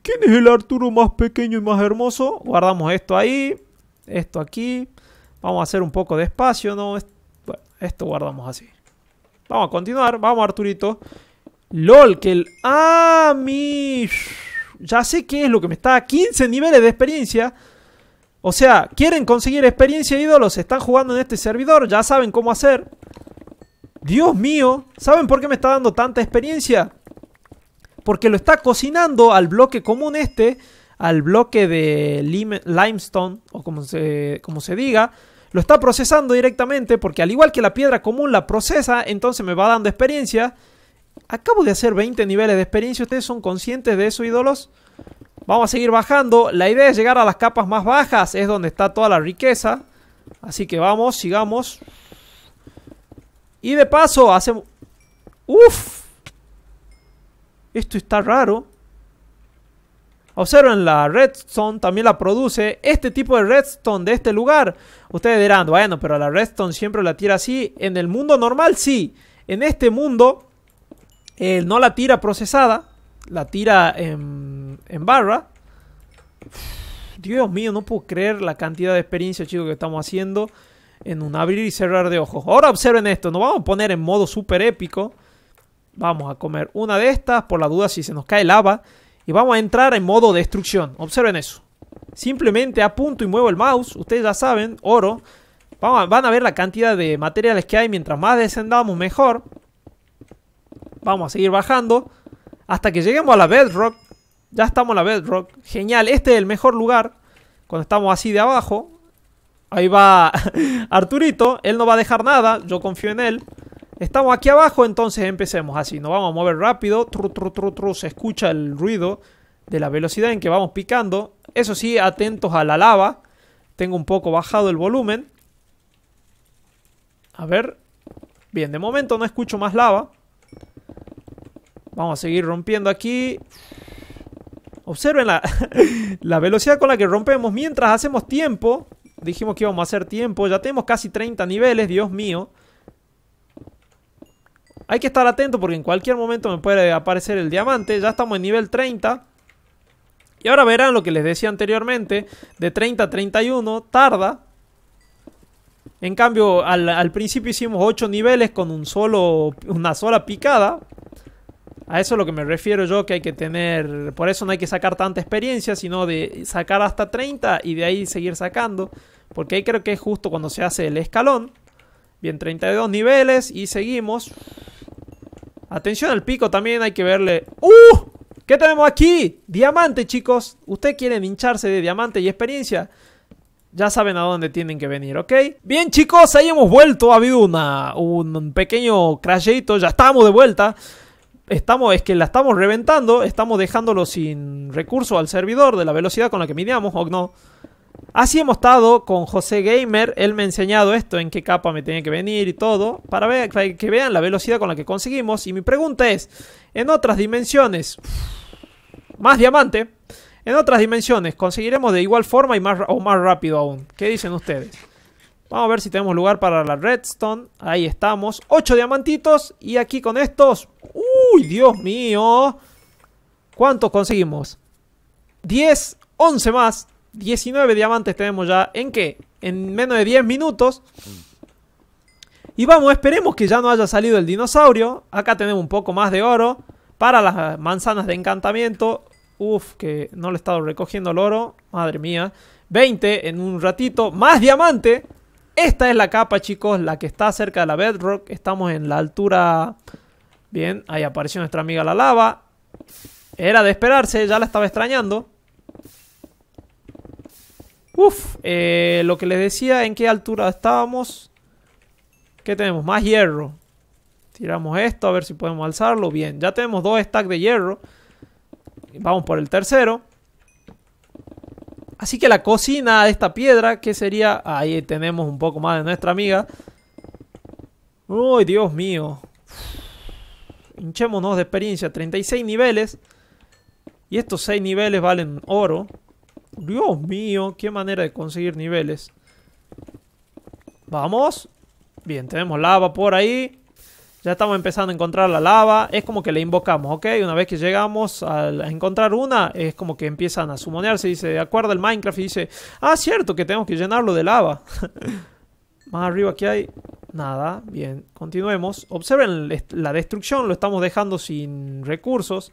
[SPEAKER 1] ¿Quién es el Arturo más pequeño y más hermoso? Guardamos esto ahí. Esto aquí. Vamos a hacer un poco de espacio, ¿no? Bueno, esto guardamos así. Vamos a continuar. Vamos, Arturito. LOL, que el... ¡Ah, mi! Ya sé qué es lo que me está a 15 niveles de experiencia. O sea, quieren conseguir experiencia, ídolos. Están jugando en este servidor. Ya saben cómo hacer. Dios mío. ¿Saben por qué me está dando tanta experiencia? Porque lo está cocinando al bloque común este. Al bloque de limestone. O como se, como se diga lo está procesando directamente porque al igual que la piedra común la procesa, entonces me va dando experiencia. Acabo de hacer 20 niveles de experiencia, ¿ustedes son conscientes de eso, ídolos? Vamos a seguir bajando, la idea es llegar a las capas más bajas, es donde está toda la riqueza. Así que vamos, sigamos. Y de paso hacemos... ¡Uf! Esto está raro. Observen, la redstone también la produce este tipo de redstone de este lugar. Ustedes dirán, bueno, pero la redstone siempre la tira así. En el mundo normal sí. En este mundo eh, no la tira procesada, la tira en, en barra. Dios mío, no puedo creer la cantidad de experiencia, chicos, que estamos haciendo en un abrir y cerrar de ojos. Ahora observen esto, nos vamos a poner en modo súper épico. Vamos a comer una de estas, por la duda si se nos cae lava y vamos a entrar en modo destrucción. Observen eso. Simplemente apunto y muevo el mouse, ustedes ya saben, oro. van a ver la cantidad de materiales que hay, mientras más descendamos mejor. Vamos a seguir bajando hasta que lleguemos a la bedrock. Ya estamos en la bedrock. Genial, este es el mejor lugar cuando estamos así de abajo. Ahí va Arturito, él no va a dejar nada, yo confío en él. Estamos aquí abajo, entonces empecemos así. Nos vamos a mover rápido. Se escucha el ruido de la velocidad en que vamos picando. Eso sí, atentos a la lava. Tengo un poco bajado el volumen. A ver. Bien, de momento no escucho más lava. Vamos a seguir rompiendo aquí. Observen la velocidad con la que rompemos mientras hacemos tiempo. Dijimos que íbamos a hacer tiempo. Ya tenemos casi 30 niveles, Dios mío. Hay que estar atento porque en cualquier momento me puede aparecer el diamante. Ya estamos en nivel 30. Y ahora verán lo que les decía anteriormente. De 30 a 31 tarda. En cambio, al, principio hicimos 8 niveles con un solo, una sola picada. A eso es lo que me refiero yo, que hay que tener... Por eso no hay que sacar tanta experiencia, sino de sacar hasta 30 y de ahí seguir sacando. Porque ahí creo que es justo cuando se hace el escalón. Bien, 32 niveles y seguimos. Atención al pico también, hay que verle. ¡Uh! ¿Qué tenemos aquí? Diamante, chicos. ¿Ustedes quieren hincharse de diamante y experiencia. Ya saben a dónde tienen que venir, ¿ok? Bien, chicos, ahí hemos vuelto. Ha habido una, un pequeño crashito. Ya estamos de vuelta. Estamos, es que la estamos reventando. Estamos dejándolo sin recurso al servidor de la velocidad con la que midiamos, ¿o no? Así hemos estado con José Gamer, él me ha enseñado esto, en qué capa me tenía que venir y todo, para, que vean la velocidad con la que conseguimos. Y mi pregunta es, en otras dimensiones, más diamante, en otras dimensiones, ¿conseguiremos de igual forma y más, o más rápido aún? ¿Qué dicen ustedes? Vamos a ver si tenemos lugar para la redstone. Ahí estamos. 8 diamantitos. Y aquí con estos... ¡Uy, Dios mío! ¿Cuántos conseguimos? 10, 11 más. 19 diamantes tenemos ya. ¿En qué? En menos de 10 minutos. Y vamos, esperemos que ya no haya salido el dinosaurio. Acá tenemos un poco más de oro. Para las manzanas de encantamiento. Uf, que no le he estado recogiendo el oro. Madre mía. 20 en un ratito. Más diamante. Esta es la capa, chicos. La que está cerca de la bedrock. Estamos en la altura... Bien, ahí apareció nuestra amiga la lava. Era de esperarse, ya la estaba extrañando. Uf, eh, lo que les decía, en qué altura estábamos. ¿Qué tenemos? Más hierro. Tiramos esto, a ver si podemos alzarlo. Bien, ya tenemos dos stacks de hierro. Vamos por el tercero. Así que la cocina de esta piedra, que sería... Ahí tenemos un poco más de nuestra amiga. Uy, Dios mío. Hinchémonos de experiencia. 36 niveles. Y estos 6 niveles valen oro. Dios mío, qué manera de conseguir niveles. Vamos. Bien, tenemos lava por ahí. Ya estamos empezando a encontrar la lava. Es como que le invocamos, ¿ok? Una vez que llegamos a encontrar una, es como que empiezan a sumonearse. Dice, de acuerdo, el Minecraft y dice, ah, cierto que tenemos que llenarlo de lava. Más arriba aquí hay nada. Bien, continuemos. Observen la destrucción, lo estamos dejando sin recursos.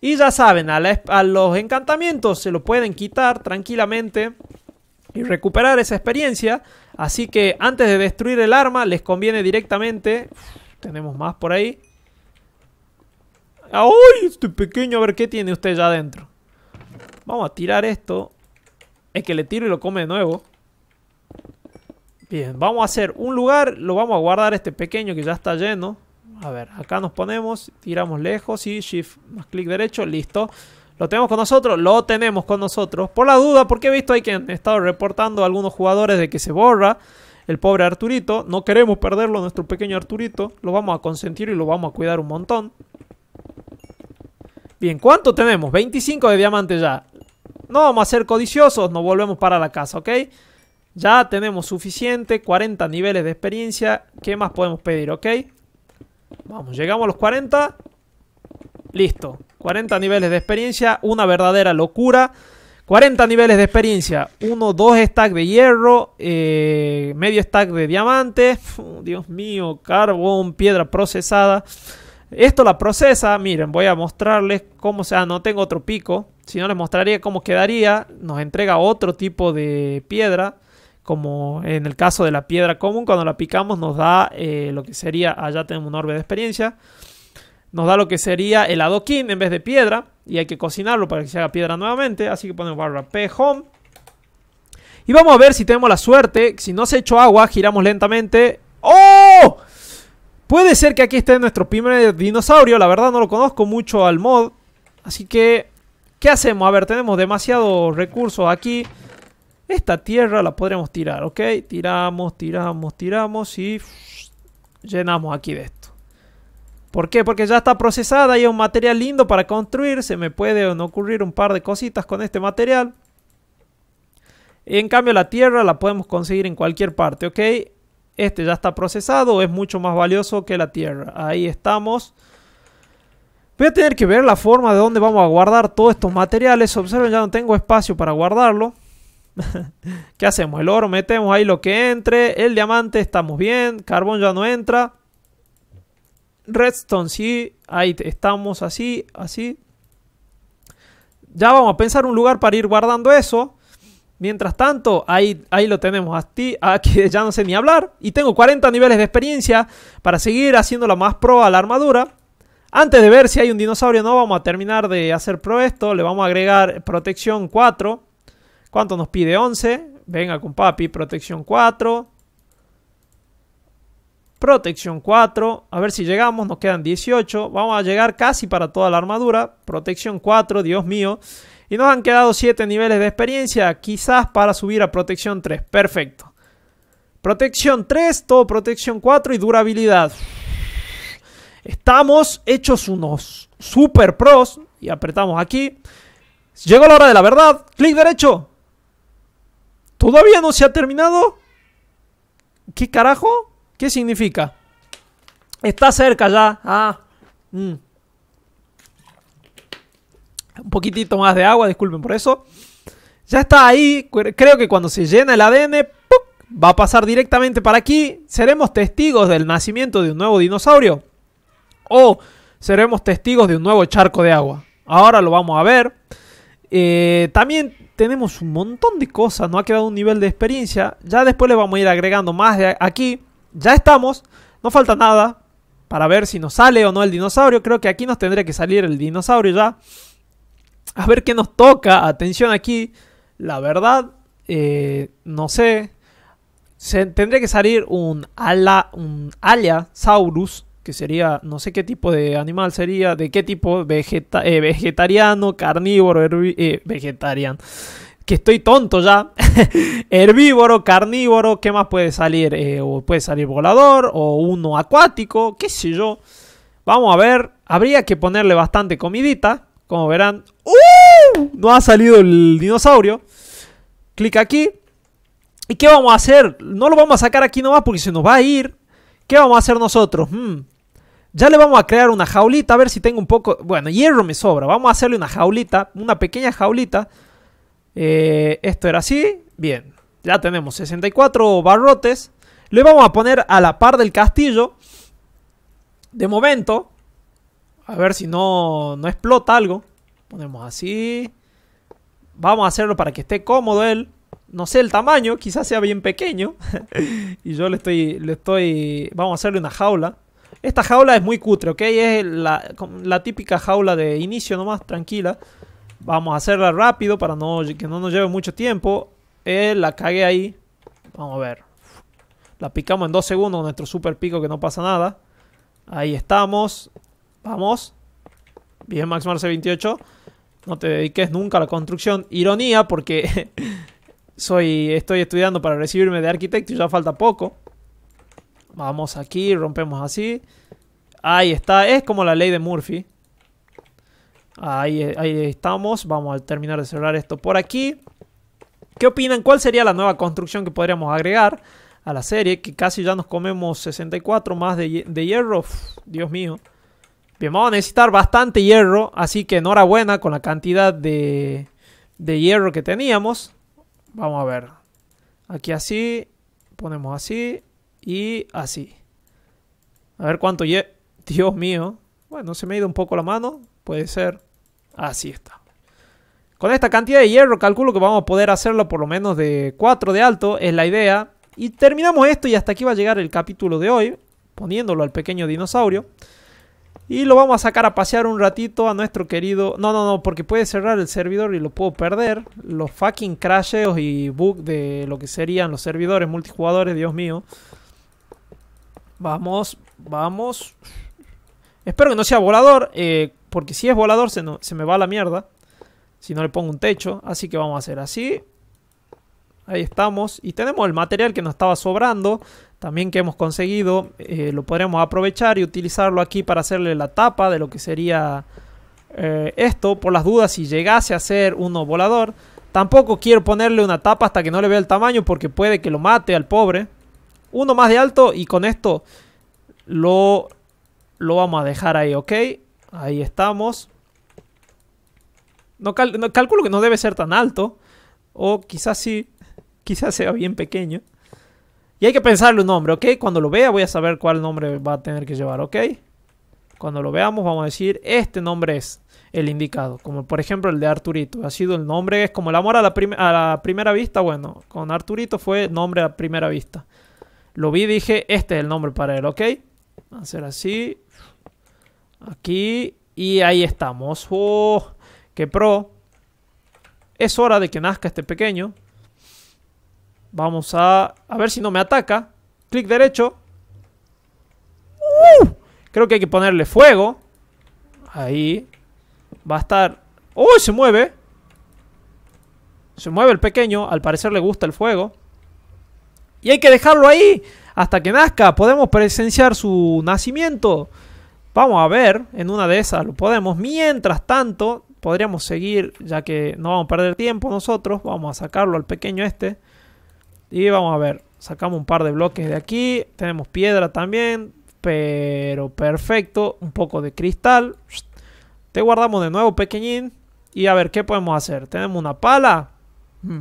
[SPEAKER 1] Y ya saben, a, los encantamientos se lo pueden quitar tranquilamente y recuperar esa experiencia. Así que antes de destruir el arma, les conviene directamente... tenemos más por ahí. ¡Ay! Ah, este pequeño, a ver qué tiene usted ya adentro. Vamos a tirar esto. Es que le tiro y lo come de nuevo. Bien, vamos a hacer un lugar. Lo vamos a guardar este pequeño que ya está lleno. A ver, acá nos ponemos, tiramos lejos y shift más clic derecho, listo. Lo tenemos con nosotros, lo tenemos con nosotros. Por la duda, porque he visto hay que han estado reportando algunos jugadores de que se borra el pobre Arturito. No queremos perderlo, nuestro pequeño Arturito. Lo vamos a consentir y lo vamos a cuidar un montón. Bien, ¿cuánto tenemos? 25 de diamantes ya. No vamos a ser codiciosos, nos volvemos para la casa, ¿ok? Ya tenemos suficiente, 40 niveles de experiencia. ¿Qué más podemos pedir, ok? Vamos, llegamos a los 40. Listo. 40 niveles de experiencia, una verdadera locura. 40 niveles de experiencia, 1, 2 stack de hierro, eh, medio stack de diamantes, Dios mío, carbón, piedra procesada. Esto la procesa, miren, voy a mostrarles cómo, sea, ah, no tengo otro pico, si no les mostraría cómo quedaría, nos entrega otro tipo de piedra como en el caso de la piedra común, cuando la picamos nos da eh, lo que sería, allá tenemos un orbe de experiencia, nos da lo que sería el adoquín en vez de piedra, y hay que cocinarlo para que se haga piedra nuevamente, así que ponemos barra p home, y vamos a ver si tenemos la suerte, si no se ha hecho agua, giramos lentamente, ¡oh! Puede ser que aquí esté nuestro primer dinosaurio, la verdad no lo conozco mucho al mod, así que, ¿qué hacemos? A ver, tenemos demasiados recursos aquí, esta tierra la podremos tirar, ¿ok? Tiramos, tiramos, tiramos y llenamos aquí de esto. ¿Por qué? Porque ya está procesada y es un material lindo para construir. Se me pueden ocurrir un par de cositas con este material. En cambio la tierra la podemos conseguir en cualquier parte, ¿ok? Este ya está procesado, es mucho más valioso que la tierra. Ahí estamos. Voy a tener que ver la forma de dónde vamos a guardar todos estos materiales. Observen, ya no tengo espacio para guardarlo. ¿Qué hacemos? El oro metemos ahí lo que entre. El diamante estamos bien. Carbón ya no entra. Redstone sí. Ahí estamos así, así. Ya vamos a pensar un lugar para ir guardando eso. Mientras tanto, ahí, ahí lo tenemos. Aquí, ya no sé ni hablar. Y tengo 40 niveles de experiencia para seguir haciendo la más pro a la armadura. Antes de ver si hay un dinosaurio o no, vamos a terminar de hacer pro esto. Le vamos a agregar protección 4. ¿Cuánto nos pide? 11. Venga con papi, protección 4. Protección 4. A ver si llegamos, nos quedan 18. Vamos a llegar casi para toda la armadura. Protección 4, Dios mío. Y nos han quedado 7 niveles de experiencia, quizás para subir a protección 3. Perfecto. Protección 3, todo protección 4 y durabilidad. Estamos hechos unos super pros. Y apretamos aquí. Llegó la hora de la verdad. Clic derecho. ¿Todavía no se ha terminado? ¿Qué carajo? ¿Qué significa? Está cerca ya. Ah. Mm. Un poquitito más de agua, disculpen por eso. Ya está ahí. Creo que cuando se llena el ADN, va a pasar directamente para aquí. Seremos testigos del nacimiento de un nuevo dinosaurio. O seremos testigos de un nuevo charco de agua. Ahora lo vamos a ver. Eh, también tenemos un montón de cosas, No ha quedado un nivel de experiencia. Ya después le vamos a ir agregando más de aquí. Ya estamos, no falta nada para ver si nos sale o no el dinosaurio. Creo que aquí nos tendría que salir el dinosaurio ya. A ver qué nos toca. Atención aquí. La verdad, eh, no sé. Se, tendría que salir un, ala, un Aliasaurus que sería, no sé qué tipo de animal sería, de qué tipo, vegeta eh, vegetariano, carnívoro, eh, vegetariano. Que estoy tonto ya. Herbívoro, carnívoro, ¿qué más puede salir? Eh, o puede salir volador, o uno acuático, qué sé yo. Vamos a ver, habría que ponerle bastante comidita, como verán. ¡Uh! No ha salido el dinosaurio. Clic aquí. ¿Y qué vamos a hacer? No lo vamos a sacar aquí nomás porque se nos va a ir. ¿Qué vamos a hacer nosotros? Hmm. Ya le vamos a crear una jaulita, a ver si tengo un poco... Bueno, hierro me sobra. Vamos a hacerle una jaulita, una pequeña jaulita. Eh, esto era así. Bien, ya tenemos 64 barrotes. Le vamos a poner a la par del castillo. De momento. A ver si no, no explota algo. Ponemos así. Vamos a hacerlo para que esté cómodo él. No sé el tamaño, quizás sea bien pequeño. y yo le estoy, le estoy... Vamos a hacerle una jaula. Esta jaula es muy cutre, ¿ok? Es la, típica jaula de inicio nomás, tranquila. Vamos a hacerla rápido para no, que no nos lleve mucho tiempo. Eh, la cagué ahí. Vamos a ver. La picamos en dos segundos, nuestro super pico que no pasa nada. Ahí estamos. Vamos. Bien, Max 28. No te dediques nunca a la construcción. Ironía, porque soy, estoy estudiando para recibirme de arquitecto y ya falta poco. Vamos aquí, rompemos así. Ahí está, es como la ley de Murphy. Ahí, ahí estamos, vamos a terminar de cerrar esto por aquí. ¿Qué opinan? ¿Cuál sería la nueva construcción que podríamos agregar a la serie? Que casi ya nos comemos 64 más de, hierro. Dios mío. Bien, vamos a necesitar bastante hierro, así que enhorabuena con la cantidad de, de hierro que teníamos. Vamos a ver. Aquí así, ponemos así. Y así. A ver cuánto hierro Dios mío. Bueno, se me ha ido un poco la mano. Puede ser. Así está. Con esta cantidad de hierro calculo que vamos a poder hacerlo por lo menos de 4 de alto. Es la idea. Y terminamos esto y hasta aquí va a llegar el capítulo de hoy. Poniéndolo al pequeño dinosaurio. Y lo vamos a sacar a pasear un ratito a nuestro querido... No, no, no, porque puede cerrar el servidor y lo puedo perder. Los fucking crashes y bug de lo que serían los servidores multijugadores, Dios mío. Vamos, vamos. Espero que no sea volador, eh, porque si es volador se, no, se me va la mierda. Si no le pongo un techo. Así que vamos a hacer así. Ahí estamos. Y tenemos el material que nos estaba sobrando. También que hemos conseguido. Eh, lo podremos aprovechar y utilizarlo aquí para hacerle la tapa de lo que sería eh, esto. Por las dudas, si llegase a ser uno volador. Tampoco quiero ponerle una tapa hasta que no le vea el tamaño porque puede que lo mate al pobre uno más de alto y con esto lo, lo vamos a dejar ahí, ¿ok? Ahí estamos. No, calculo que no debe ser tan alto. O quizás sí, quizás sea bien pequeño. Y hay que pensarle un nombre, ¿ok? Cuando lo vea voy a saber cuál nombre va a tener que llevar, ¿ok? Cuando lo veamos vamos a decir, este nombre es el indicado. Como por ejemplo el de Arturito. Ha sido el nombre, es como el amor la, a la primera vista. Bueno, con Arturito fue nombre a primera vista. Lo vi dije, este es el nombre para él, ¿ok? Vamos a hacer así. Aquí. Y ahí estamos. ¡Oh! ¡Qué pro! Es hora de que nazca este pequeño. Vamos a... A ver si no me ataca. Clic derecho. ¡Uh! Creo que hay que ponerle fuego. Ahí. Va a estar... ¡Uy! ¡Oh, se mueve! Se mueve el pequeño. Al parecer le gusta el fuego. Y hay que dejarlo ahí hasta que nazca. Podemos presenciar su nacimiento. Vamos a ver, en una de esas lo podemos. Mientras tanto, podríamos seguir, ya que no vamos a perder tiempo nosotros. Vamos a sacarlo al pequeño este. Y vamos a ver, sacamos un par de bloques de aquí. Tenemos piedra también, pero perfecto. Un poco de cristal. Te guardamos de nuevo, pequeñín. Y a ver, ¿qué podemos hacer? ¿Tenemos una pala? Hmm.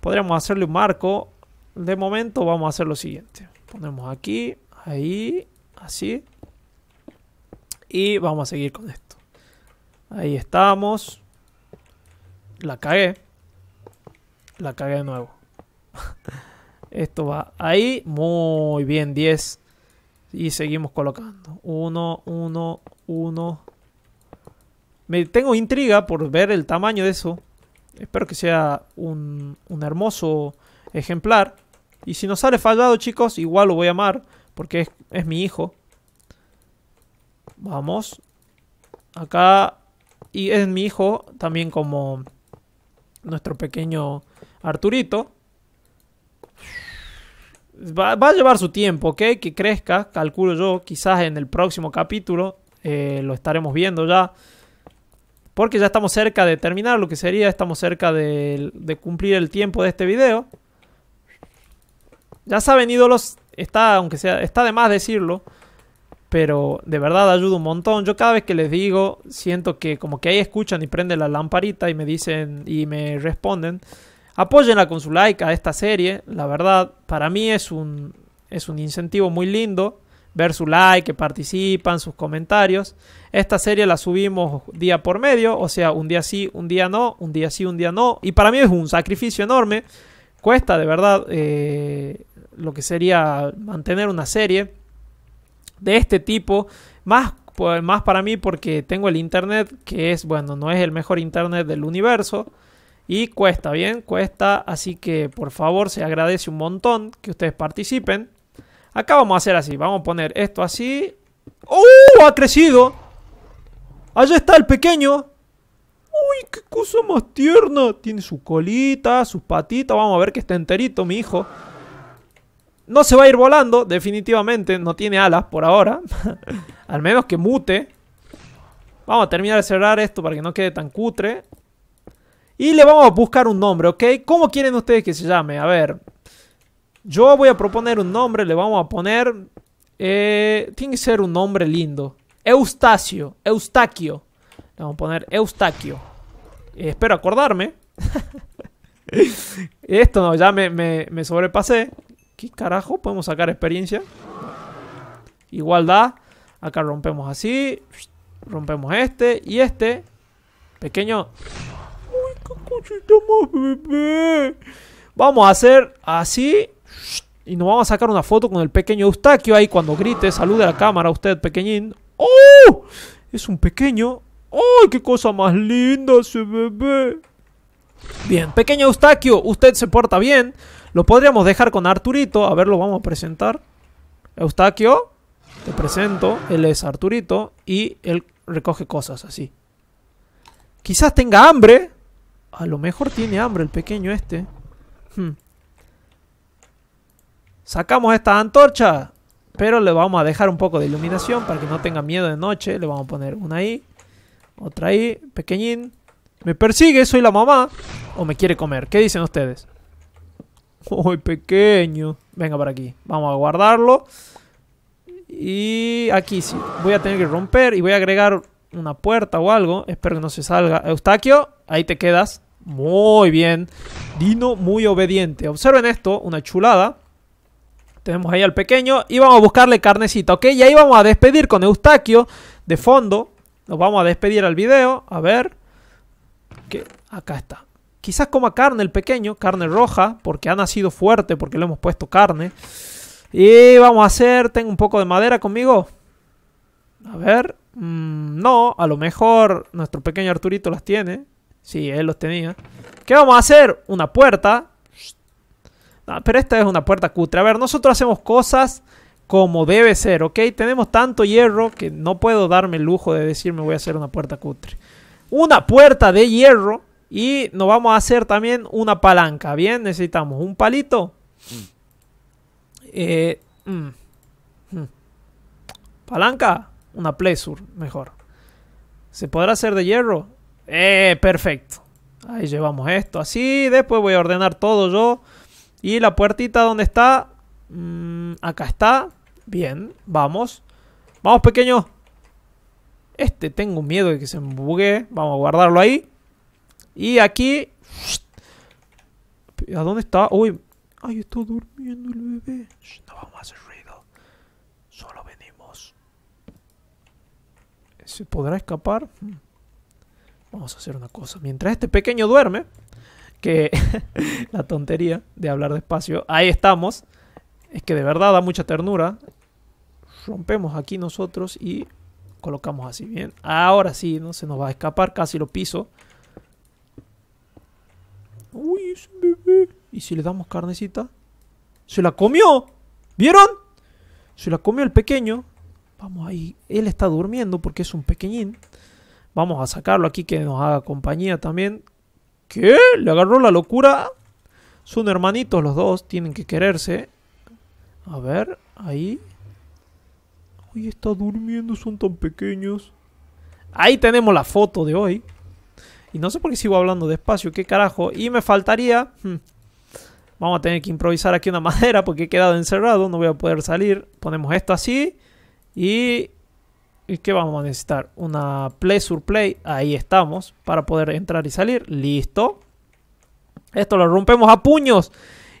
[SPEAKER 1] Podríamos hacerle un marco de momento vamos a hacer lo siguiente. Ponemos aquí, ahí, así. Y vamos a seguir con esto. Ahí estamos. La cagué. La cagué de nuevo. esto va ahí. Muy bien, 10. Y seguimos colocando. 1, 1, 1. Me tengo intriga por ver el tamaño de eso. Espero que sea un, hermoso ejemplar. Y si nos sale fallado, chicos, igual lo voy a amar. Porque es, mi hijo. Vamos. Acá. Y es mi hijo también como nuestro pequeño Arturito. Va, a llevar su tiempo, ¿ok? Que crezca, calculo yo, quizás en el próximo capítulo eh, lo estaremos viendo ya. Porque ya estamos cerca de terminar lo que sería, estamos cerca de cumplir el tiempo de este video. Ya saben, ídolos, está, aunque sea, está de más decirlo, pero de verdad ayuda un montón. Yo cada vez que les digo, siento que como que ahí escuchan y prenden la lamparita y me dicen y me responden. Apóyenla con su like a esta serie. La verdad, para mí es un, es un incentivo muy lindo ver su like, que participan, sus comentarios. Esta serie la subimos día por medio, o sea, un día sí, un día no, un día sí, un día no. Y para mí es un sacrificio enorme. Cuesta de verdad eh, lo que sería mantener una serie de este tipo, más, más para mí porque tengo el internet que es, bueno, no es el mejor internet del universo y cuesta, bien, cuesta, así que por favor se agradece un montón que ustedes participen. Acá vamos a hacer así, vamos a poner esto así. ¡Uh! Ha crecido. Allá está el pequeño. ¡Uy, qué cosa más tierna! Tiene su colita, sus patitas. Vamos a ver que está enterito, mi hijo. No se va a ir volando, definitivamente. No tiene alas por ahora. Al menos que mute. Vamos a terminar de cerrar esto para que no quede tan cutre. Y le vamos a buscar un nombre, ¿ok? ¿Cómo quieren ustedes que se llame? A ver. Yo voy a proponer un nombre. Le vamos a poner... Eh, tiene que ser un nombre lindo. Eustacio. Eustaquio. Le vamos a poner Eustaquio. Eh, espero acordarme. Esto no, ya me, me sobrepasé. ¿Qué carajo? Podemos sacar experiencia. Igualdad. Acá rompemos así. Rompemos este y este. Pequeño. Uy, qué cosita más, bebé. Vamos a hacer así. Y nos vamos a sacar una foto con el pequeño Eustaquio ahí cuando grite. Salude a la cámara usted, pequeñín. ¡Oh! Es un pequeño. ¡Ay, qué cosa más linda ese bebé! Bien, pequeño Eustaquio, usted se porta bien. Lo podríamos dejar con Arturito. A ver, lo vamos a presentar. Eustaquio, te presento. Él es Arturito y él recoge cosas así. Quizás tenga hambre. A lo mejor tiene hambre el pequeño este. Hmm. Sacamos esta antorcha. Pero le vamos a dejar un poco de iluminación para que no tenga miedo de noche. Le vamos a poner una ahí. Otra ahí. Pequeñín. Me persigue, soy la mamá. O me quiere comer. ¿Qué dicen ustedes? ¡Uy, pequeño! Venga para aquí. Vamos a guardarlo. Y aquí sí. Voy a tener que romper y voy a agregar una puerta o algo. Espero que no se salga. Eustaquio, ahí te quedas. Muy bien. Dino muy obediente. Observen esto, una chulada. Tenemos ahí al pequeño y vamos a buscarle carnecita, ¿ok? Y ahí vamos a despedir con Eustaquio de fondo. Nos vamos a despedir al video. A ver. Que acá está. Quizás coma carne el pequeño, carne roja, porque ha nacido fuerte, porque le hemos puesto carne. Y vamos a hacer, tengo un poco de madera conmigo. A ver, mm, no, a lo mejor nuestro pequeño Arturito las tiene. Sí, él los tenía. ¿Qué vamos a hacer? Una puerta. pero esta es una puerta cutre. A ver, nosotros hacemos cosas como debe ser, ¿ok? Tenemos tanto hierro que no puedo darme el lujo de decirme me voy a hacer una puerta cutre. Una puerta de hierro y nos vamos a hacer también una palanca, ¿bien? Necesitamos un palito. Eh, mm, mm. Palanca, una plesur, mejor. ¿Se podrá hacer de hierro? Eh, perfecto. Ahí llevamos esto así. Después voy a ordenar todo yo. Y la puertita donde está. Mm, acá está. Bien, vamos. Vamos, pequeño. Este tengo miedo de que se me bugue. Vamos a guardarlo ahí. Y aquí... ¿A dónde está? Uy, ahí está durmiendo el bebé. no vamos a hacer ruido. Solo venimos. ¿Se podrá escapar? Hmm. Vamos a hacer una cosa. Mientras este pequeño duerme, que la tontería de hablar despacio, ahí estamos. Es que de verdad da mucha ternura. Rompemos aquí nosotros y colocamos así bien. Ahora sí, no se nos va a escapar, casi lo piso. ¿Y si le damos carnecita? ¡Se la comió! ¿Vieron? Se la comió el pequeño. Vamos ahí. Él está durmiendo porque es un pequeñín. Vamos a sacarlo aquí que nos haga compañía también. ¿Qué? ¿Le agarró la locura? Son hermanitos los dos. Tienen que quererse. A ver, ahí. Hoy está durmiendo, son tan pequeños. Ahí tenemos la foto de hoy. Y no sé por qué sigo hablando despacio, qué carajo. Y me faltaría... Hmm, vamos a tener que improvisar aquí una madera porque he quedado encerrado, no voy a poder salir. Ponemos esto así y... ¿Y qué vamos a necesitar? Una play sur play. Ahí estamos para poder entrar y salir. Listo. Esto lo rompemos a puños.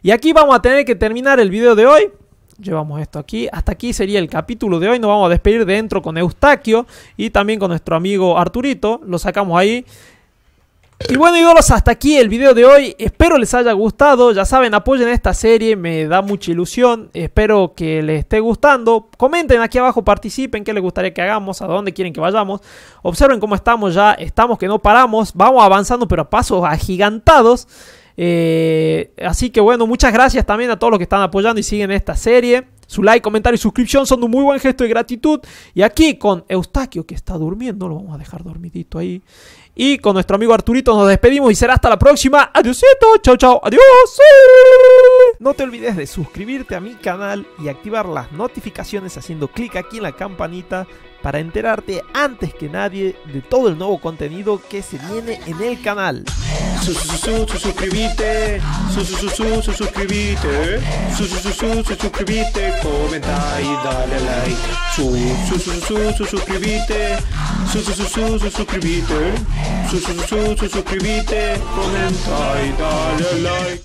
[SPEAKER 1] Y aquí vamos a tener que terminar el video de hoy llevamos esto aquí. Hasta aquí sería el capítulo de hoy. Nos vamos a despedir dentro con Eustaquio y también con nuestro amigo Arturito. Lo sacamos ahí. Y bueno, ídolos, hasta aquí el video de hoy. Espero les haya gustado. Ya saben, apoyen esta serie, me da mucha ilusión. Espero que les esté gustando. Comenten aquí abajo, participen, qué les gustaría que hagamos, a dónde quieren que vayamos. Observen cómo estamos ya, estamos que no paramos, vamos avanzando, pero a pasos agigantados. Eh, así que bueno, muchas gracias también a todos los que están apoyando y siguen esta serie. Su like, comentario y suscripción son un muy buen gesto de gratitud. Y aquí con Eustaquio, que está durmiendo, lo vamos a dejar dormidito ahí. Y con nuestro amigo Arturito nos despedimos y será hasta la próxima. Adiósito, chao, chao, adiós. No te olvides de suscribirte a mi canal y activar las notificaciones haciendo clic aquí en la campanita para enterarte antes que nadie de todo el nuevo contenido que se viene en el canal. Suscríbete, suscríbete. suscríbete comenta y dale like. suscríbete. suscribite, suscríbete comenta y dale like.